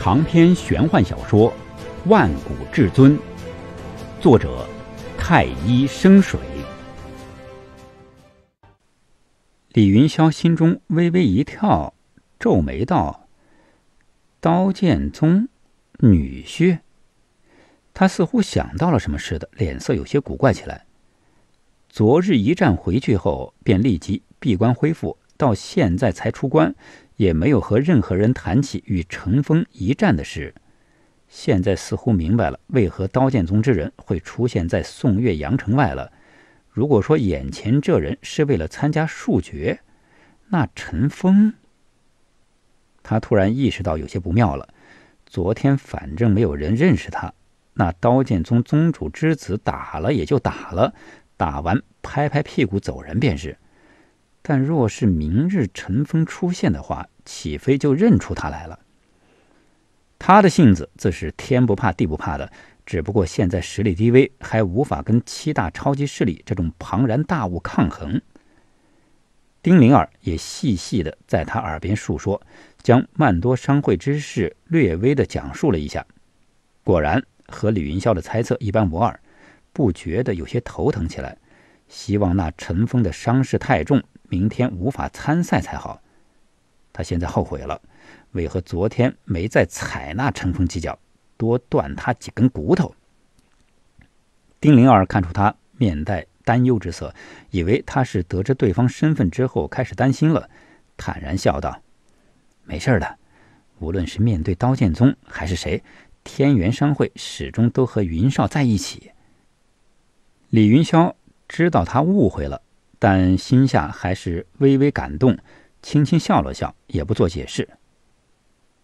长篇玄幻小说《万古至尊》，作者：太一生水。李云霄心中微微一跳，皱眉道：“刀剑宗女婿。”他似乎想到了什么似的，脸色有些古怪起来。昨日一战回去后，便立即闭关恢复。到现在才出关，也没有和任何人谈起与陈锋一战的事。现在似乎明白了为何刀剑宗之人会出现在宋岳阳城外了。如果说眼前这人是为了参加数决，那陈锋……他突然意识到有些不妙了。昨天反正没有人认识他，那刀剑宗宗主之子打了也就打了，打完拍拍屁股走人便是。但若是明日陈峰出现的话，岂非就认出他来了？他的性子自是天不怕地不怕的，只不过现在实力低微，还无法跟七大超级势力这种庞然大物抗衡。丁灵儿也细细的在他耳边述说，将曼多商会之事略微的讲述了一下。果然和李云霄的猜测一般无二，不觉得有些头疼起来。希望那陈峰的伤势太重。明天无法参赛才好。他现在后悔了，为何昨天没再采纳陈风计脚，多断他几根骨头？丁灵儿看出他面带担忧之色，以为他是得知对方身份之后开始担心了，坦然笑道：“没事的，无论是面对刀剑宗还是谁，天元商会始终都和云少在一起。”李云霄知道他误会了。但心下还是微微感动，轻轻笑了笑，也不做解释。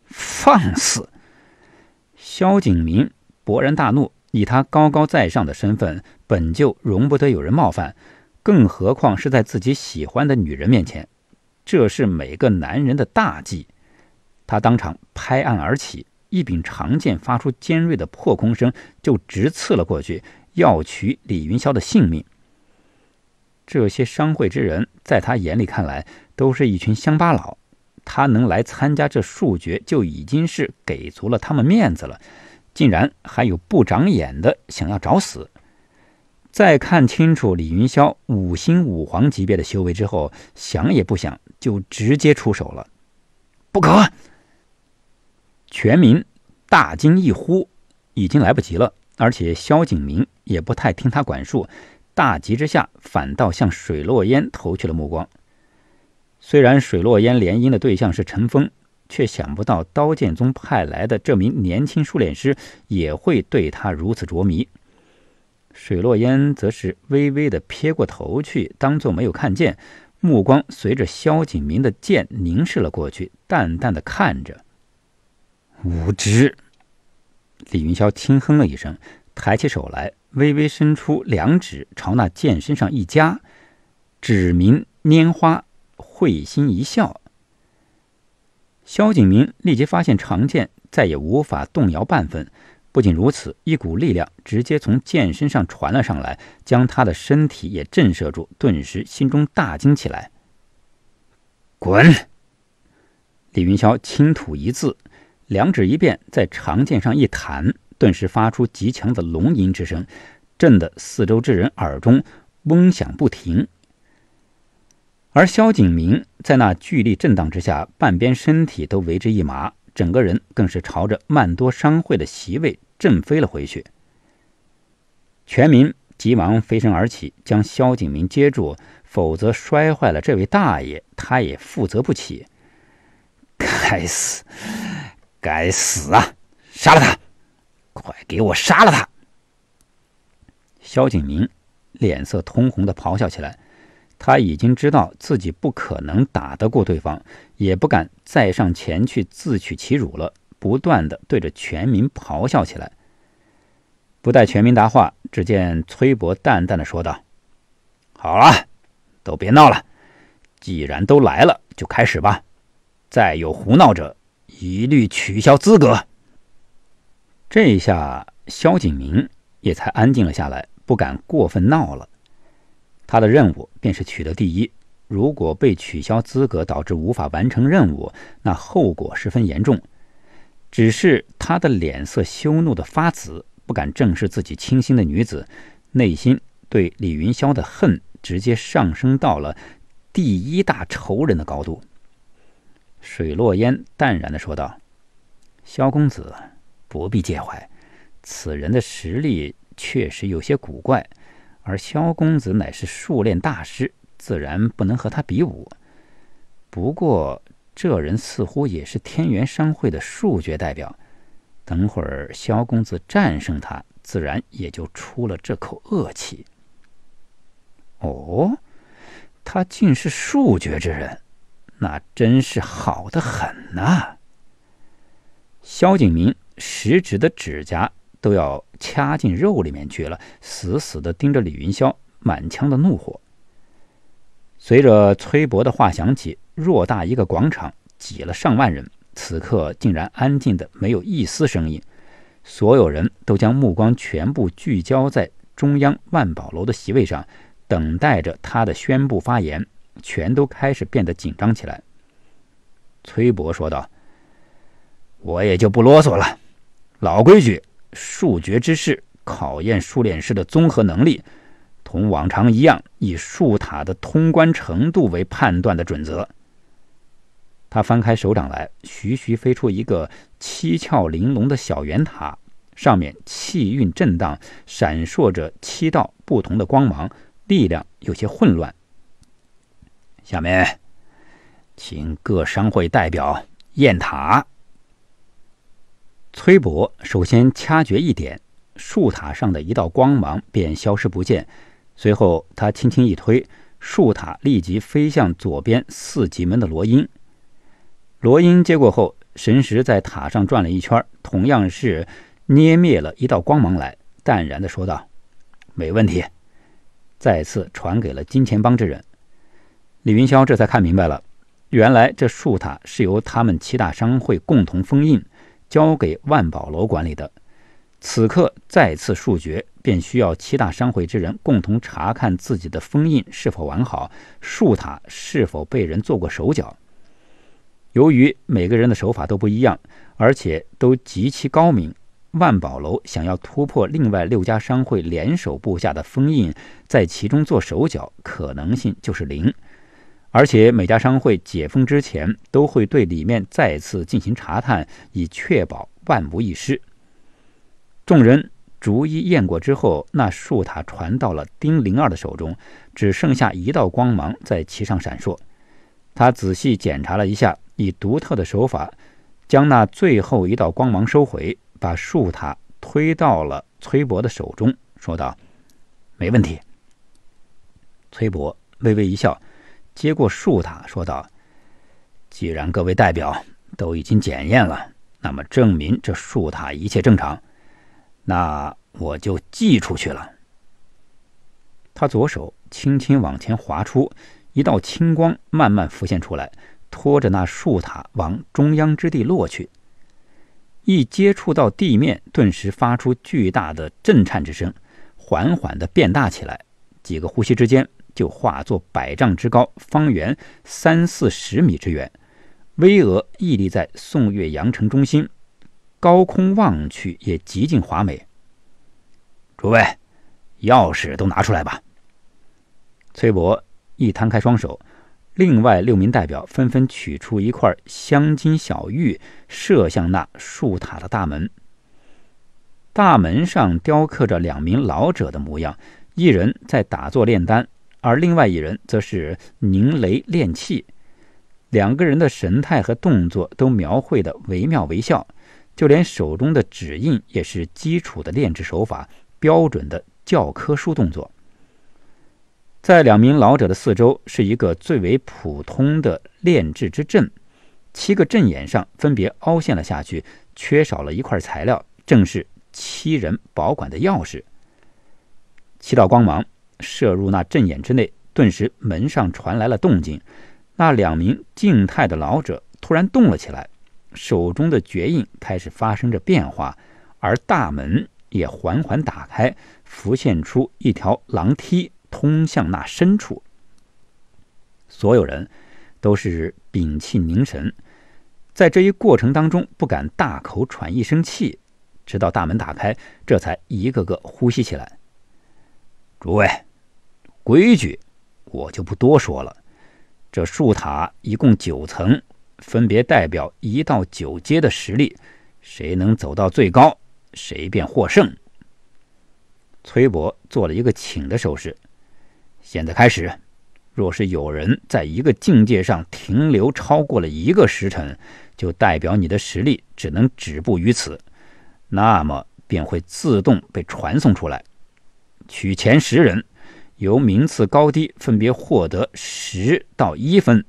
放肆！萧景明勃然大怒，以他高高在上的身份，本就容不得有人冒犯，更何况是在自己喜欢的女人面前，这是每个男人的大忌。他当场拍案而起，一柄长剑发出尖锐的破空声，就直刺了过去，要取李云霄的性命。这些商会之人，在他眼里看来，都是一群乡巴佬。他能来参加这数决，就已经是给足了他们面子了。竟然还有不长眼的想要找死！在看清楚李云霄五星五皇级别的修为之后，想也不想就直接出手了。不可！全民大惊一呼，已经来不及了。而且萧景明也不太听他管束。大急之下，反倒向水落烟投去了目光。虽然水落烟联姻的对象是陈峰，却想不到刀剑宗派来的这名年轻术练师也会对他如此着迷。水落烟则是微微的撇过头去，当作没有看见，目光随着萧景明的剑凝视了过去，淡淡的看着。无知！李云霄轻哼了一声，抬起手来。微微伸出两指，朝那剑身上一夹，指名拈花，会心一笑。萧景明立即发现长剑再也无法动摇半分。不仅如此，一股力量直接从剑身上传了上来，将他的身体也震慑住，顿时心中大惊起来。滚！李云霄轻吐一字，两指一变，在长剑上一弹。顿时发出极强的龙吟之声，震得四周之人耳中嗡响不停。而萧景明在那巨力震荡之下，半边身体都为之一麻，整个人更是朝着曼多商会的席位震飞了回去。全民急忙飞身而起，将萧景明接住，否则摔坏了这位大爷，他也负责不起。该死！该死啊！杀了他！给我杀了他！萧景明脸色通红的咆哮起来，他已经知道自己不可能打得过对方，也不敢再上前去自取其辱了，不断的对着全民咆哮起来。不待全民答话，只见崔博淡淡的说道：“好了，都别闹了，既然都来了，就开始吧。再有胡闹者，一律取消资格。”这一下，萧景明也才安静了下来，不敢过分闹了。他的任务便是取得第一，如果被取消资格，导致无法完成任务，那后果十分严重。只是他的脸色羞怒的发紫，不敢正视自己倾心的女子，内心对李云霄的恨直接上升到了第一大仇人的高度。水落烟淡然的说道：“萧公子。”不必介怀，此人的实力确实有些古怪，而萧公子乃是数练大师，自然不能和他比武。不过，这人似乎也是天元商会的数学代表，等会儿萧公子战胜他，自然也就出了这口恶气。哦，他竟是数学之人，那真是好的很呐，萧景明。食指的指甲都要掐进肉里面去了，死死的盯着李云霄，满腔的怒火。随着崔博的话响起，偌大一个广场挤了上万人，此刻竟然安静的没有一丝声音，所有人都将目光全部聚焦在中央万宝楼的席位上，等待着他的宣布发言，全都开始变得紧张起来。崔博说道：“我也就不啰嗦了。”老规矩，数决之事考验数练师的综合能力，同往常一样，以数塔的通关程度为判断的准则。他翻开手掌来，徐徐飞出一个七窍玲珑的小圆塔，上面气韵震荡，闪烁着七道不同的光芒，力量有些混乱。下面，请各商会代表验塔。崔博首先掐诀一点，树塔上的一道光芒便消失不见。随后他轻轻一推，树塔立即飞向左边四级门的罗英。罗英接过后，神识在塔上转了一圈，同样是捏灭了一道光芒来，淡然的说道：“没问题。”再次传给了金钱帮之人。李云霄这才看明白了，原来这树塔是由他们七大商会共同封印。交给万宝楼管理的，此刻再次竖决，便需要七大商会之人共同查看自己的封印是否完好，树塔是否被人做过手脚。由于每个人的手法都不一样，而且都极其高明，万宝楼想要突破另外六家商会联手布下的封印，在其中做手脚，可能性就是零。而且每家商会解封之前，都会对里面再次进行查探，以确保万无一失。众人逐一验过之后，那树塔传到了丁灵儿的手中，只剩下一道光芒在其上闪烁。他仔细检查了一下，以独特的手法将那最后一道光芒收回，把树塔推到了崔博的手中，说道：“没问题。”崔博微微一笑。接过树塔，说道：“既然各位代表都已经检验了，那么证明这树塔一切正常，那我就寄出去了。”他左手轻轻往前划出一道青光，慢慢浮现出来，拖着那树塔往中央之地落去。一接触到地面，顿时发出巨大的震颤之声，缓缓的变大起来，几个呼吸之间。就化作百丈之高，方圆三四十米之远。巍峨屹立在宋岳阳城中心。高空望去，也极尽华美。诸位，钥匙都拿出来吧。崔伯一摊开双手，另外六名代表纷纷取出一块镶金小玉，射向那树塔的大门。大门上雕刻着两名老者的模样，一人在打坐炼丹。而另外一人则是凝雷炼气，两个人的神态和动作都描绘的惟妙惟肖，就连手中的指印也是基础的炼制手法，标准的教科书动作。在两名老者的四周是一个最为普通的炼制之阵，七个阵眼上分别凹陷了下去，缺少了一块材料，正是七人保管的钥匙。七道光芒。射入那阵眼之内，顿时门上传来了动静，那两名静态的老者突然动了起来，手中的绝印开始发生着变化，而大门也缓缓打开，浮现出一条廊梯通向那深处。所有人都是屏气凝神，在这一过程当中不敢大口喘一声气，直到大门打开，这才一个个呼吸起来。诸位。规矩，我就不多说了。这树塔一共九层，分别代表一到九阶的实力，谁能走到最高，谁便获胜。崔博做了一个请的手势，现在开始。若是有人在一个境界上停留超过了一个时辰，就代表你的实力只能止步于此，那么便会自动被传送出来，取前十人。由名次高低分别获得十到一分。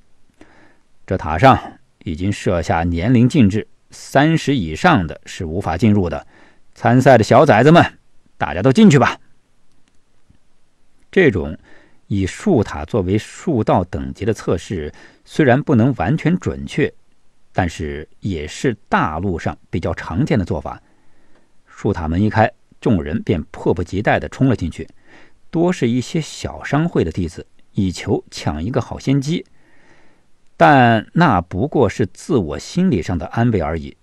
这塔上已经设下年龄禁制，三十以上的是无法进入的。参赛的小崽子们，大家都进去吧。这种以树塔作为树道等级的测试，虽然不能完全准确，但是也是大陆上比较常见的做法。树塔门一开，众人便迫不及待的冲了进去。多是一些小商会的弟子，以求抢一个好先机，但那不过是自我心理上的安慰而已，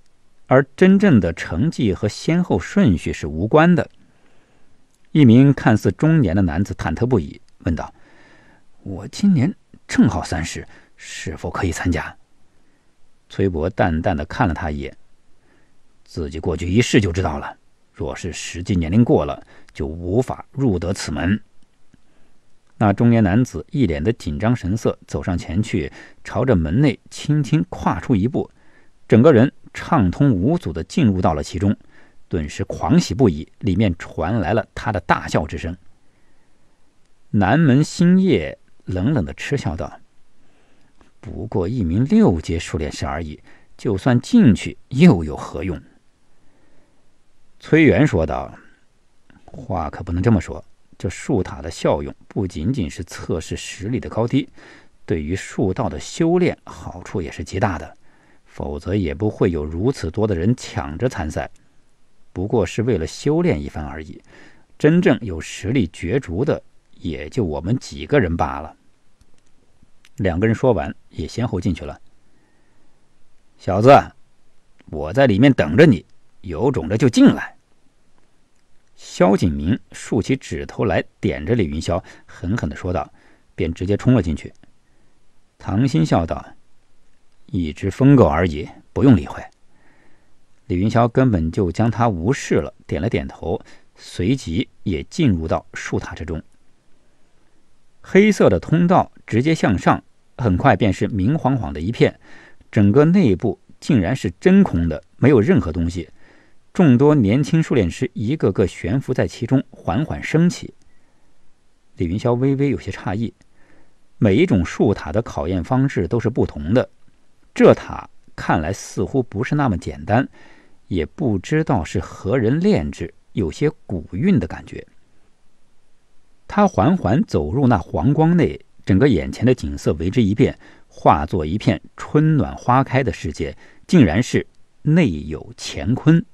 而真正的成绩和先后顺序是无关的。一名看似中年的男子忐忑不已，问道：“我今年正好三十，是否可以参加？”崔博淡淡的看了他一眼，自己过去一试就知道了。若是实际年龄过了，就无法入得此门。那中年男子一脸的紧张神色，走上前去，朝着门内轻轻跨出一步，整个人畅通无阻的进入到了其中，顿时狂喜不已。里面传来了他的大笑之声。南门星夜冷冷的嗤笑道：“不过一名六阶术练师而已，就算进去又有何用？”崔元说道：“话可不能这么说，这树塔的效用不仅仅是测试实力的高低，对于树道的修炼好处也是极大的。否则也不会有如此多的人抢着参赛。不过是为了修炼一番而已。真正有实力角逐的，也就我们几个人罢了。”两个人说完，也先后进去了。小子，我在里面等着你。有种的就进来！萧景明竖起指头来，点着李云霄，狠狠地说道，便直接冲了进去。唐鑫笑道：“一只疯狗而已，不用理会。”李云霄根本就将他无视了，点了点头，随即也进入到树塔之中。黑色的通道直接向上，很快便是明晃晃的一片，整个内部竟然是真空的，没有任何东西。众多年轻术炼师一个个悬浮在其中，缓缓升起。李云霄微微有些诧异，每一种术塔的考验方式都是不同的。这塔看来似乎不是那么简单，也不知道是何人炼制，有些古韵的感觉。他缓缓走入那黄光内，整个眼前的景色为之一变，化作一片春暖花开的世界，竟然是内有乾坤。